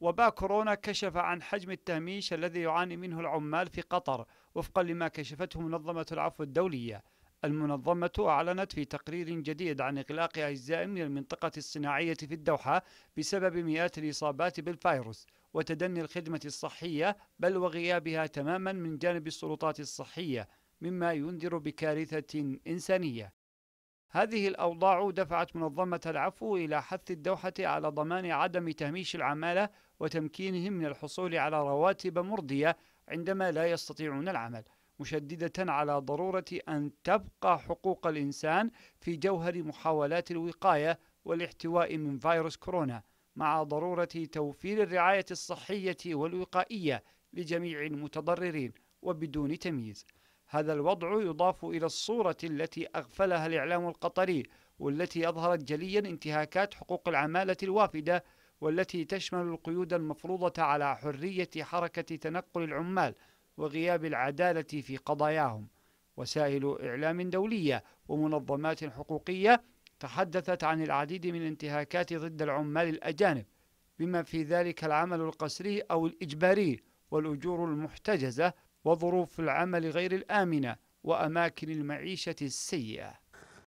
وباء كورونا كشف عن حجم التهميش الذي يعاني منه العمال في قطر وفقا لما كشفته منظمة العفو الدولية المنظمة أعلنت في تقرير جديد عن إغلاق أجزاء من المنطقة الصناعية في الدوحة بسبب مئات الإصابات بالفيروس وتدني الخدمة الصحية بل وغيابها تماما من جانب السلطات الصحية مما ينذر بكارثة إنسانية هذه الأوضاع دفعت منظمة العفو إلى حث الدوحة على ضمان عدم تهميش العمالة وتمكينهم من الحصول على رواتب مرضية عندما لا يستطيعون العمل مشددة على ضرورة أن تبقى حقوق الإنسان في جوهر محاولات الوقاية والاحتواء من فيروس كورونا مع ضرورة توفير الرعاية الصحية والوقائية لجميع المتضررين وبدون تمييز هذا الوضع يضاف إلى الصورة التي أغفلها الإعلام القطري والتي أظهرت جليا انتهاكات حقوق العمالة الوافدة والتي تشمل القيود المفروضة على حرية حركة تنقل العمال وغياب العدالة في قضاياهم وسائل إعلام دولية ومنظمات حقوقية تحدثت عن العديد من الانتهاكات ضد العمال الأجانب بما في ذلك العمل القسري أو الإجباري والأجور المحتجزة وظروف العمل غير الآمنة وأماكن المعيشة السيئة